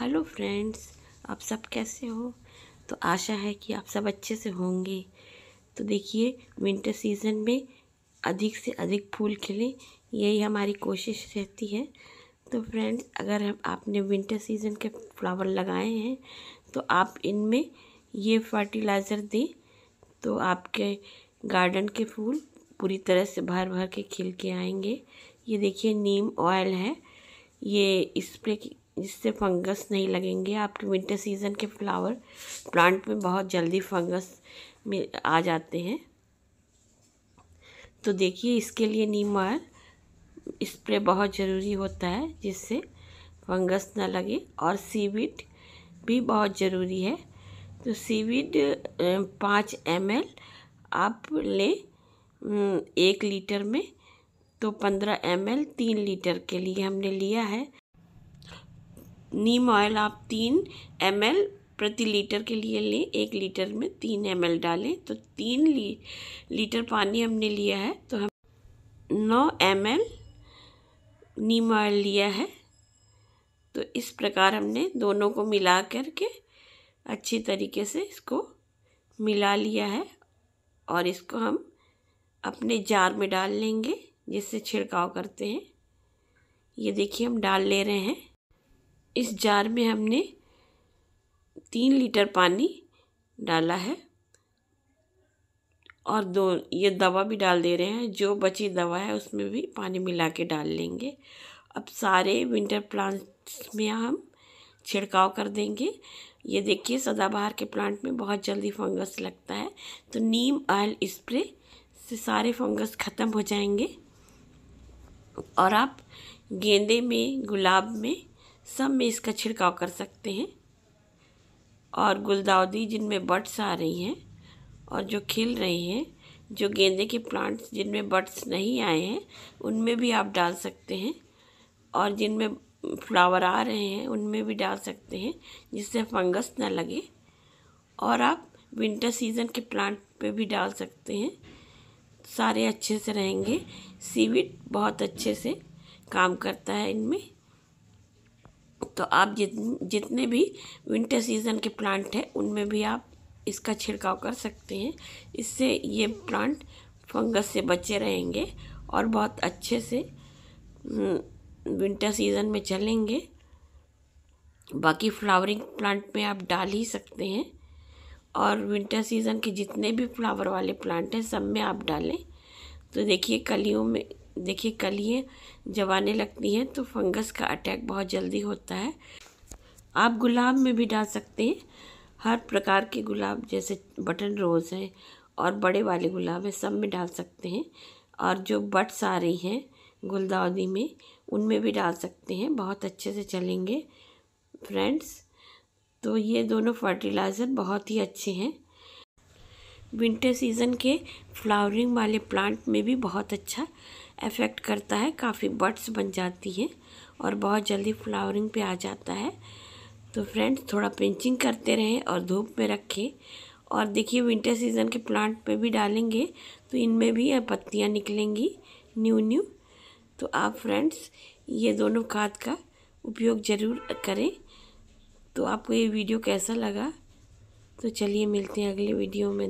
hello friends आप सब कैसे हो तो आशा है कि आप सब अच्छे से होंगे तो देखिए विंटर सीज़न में अधिक से अधिक फूल खिलें यही हमारी कोशिश रहती है तो फ्रेंड्स अगर हम आपने विंटर सीज़न के फ्लावर लगाए हैं तो आप इनमें ये फर्टिलाइज़र दें तो आपके गार्डन के फूल पूरी तरह से भर भर के खिल के आएंगे ये देखिए नीम ऑयल है ये स्प्रे जिससे फंगस नहीं लगेंगे आपके विंटर सीज़न के फ्लावर प्लांट में बहुत जल्दी फंगस में आ जाते हैं तो देखिए इसके लिए नीम ऑयल स्प्रे बहुत ज़रूरी होता है जिससे फंगस ना लगे और सीविड भी बहुत ज़रूरी है तो सीविड पाँच एम आप लें एक लीटर में तो पंद्रह एम तीन लीटर के लिए हमने लिया है नीम ऑयल आप तीन एम प्रति लीटर के लिए लें एक लीटर में तीन एम डालें तो तीन ली, लीटर पानी हमने लिया है तो हम नौ एम नीम ऑयल लिया है तो इस प्रकार हमने दोनों को मिला करके अच्छी तरीके से इसको मिला लिया है और इसको हम अपने जार में डाल लेंगे जिससे छिड़काव करते हैं ये देखिए हम डाल ले रहे हैं इस जार में हमने तीन लीटर पानी डाला है और दो ये दवा भी डाल दे रहे हैं जो बची दवा है उसमें भी पानी मिला के डाल लेंगे अब सारे विंटर प्लांट्स में हम छिड़काव कर देंगे ये देखिए सदाबहार के प्लांट में बहुत जल्दी फंगस लगता है तो नीम ऑयल स्प्रे से सारे फंगस ख़त्म हो जाएंगे और आप गेंदे में गुलाब में सब में इसका छिड़काव कर सकते हैं और गुलदाउदी जिनमें बर्ड्स आ रही हैं और जो खिल रहे हैं जो गेंदे के प्लांट्स जिनमें बर्ड्स नहीं आए हैं उनमें भी आप डाल सकते हैं और जिनमें फ्लावर आ रहे हैं उनमें भी डाल सकते हैं जिससे फंगस ना लगे और आप विंटर सीज़न के प्लांट पे भी डाल सकते हैं सारे अच्छे से रहेंगे सीविट बहुत अच्छे से काम करता है इनमें तो आप जित जितने भी विंटर सीज़न के प्लांट हैं उनमें भी आप इसका छिड़काव कर सकते हैं इससे ये प्लांट फंगस से बचे रहेंगे और बहुत अच्छे से विंटर हम्म, सीज़न में चलेंगे बाकी फ्लावरिंग प्लांट में आप डाल ही सकते हैं और विंटर सीज़न के जितने भी फ्लावर वाले प्लांट हैं सब में आप डालें तो देखिए कलियों में देखिए कलियाँ जब आने लगती हैं तो फंगस का अटैक बहुत जल्दी होता है आप गुलाब में भी डाल सकते हैं हर प्रकार के गुलाब जैसे बटन रोज़ है और बड़े वाले गुलाब हैं सब में डाल सकते हैं और जो बट्स आ रही हैं गुलदाउदी में उनमें भी डाल सकते हैं बहुत अच्छे से चलेंगे फ्रेंड्स तो ये दोनों फर्टिलाइज़र बहुत ही अच्छे हैं विंटर सीज़न के फ्लावरिंग वाले प्लांट में भी बहुत अच्छा इफ़ेक्ट करता है काफ़ी बर्ड्स बन जाती हैं और बहुत जल्दी फ्लावरिंग पे आ जाता है तो फ्रेंड्स थोड़ा पिंचिंग करते रहें और धूप में रखें और देखिए विंटर सीज़न के प्लांट पे भी डालेंगे तो इनमें भी पत्तियाँ निकलेंगी न्यू न्यू तो आप फ्रेंड्स ये दोनों खाद का उपयोग ज़रूर करें तो आपको ये वीडियो कैसा लगा तो चलिए मिलते हैं अगले वीडियो में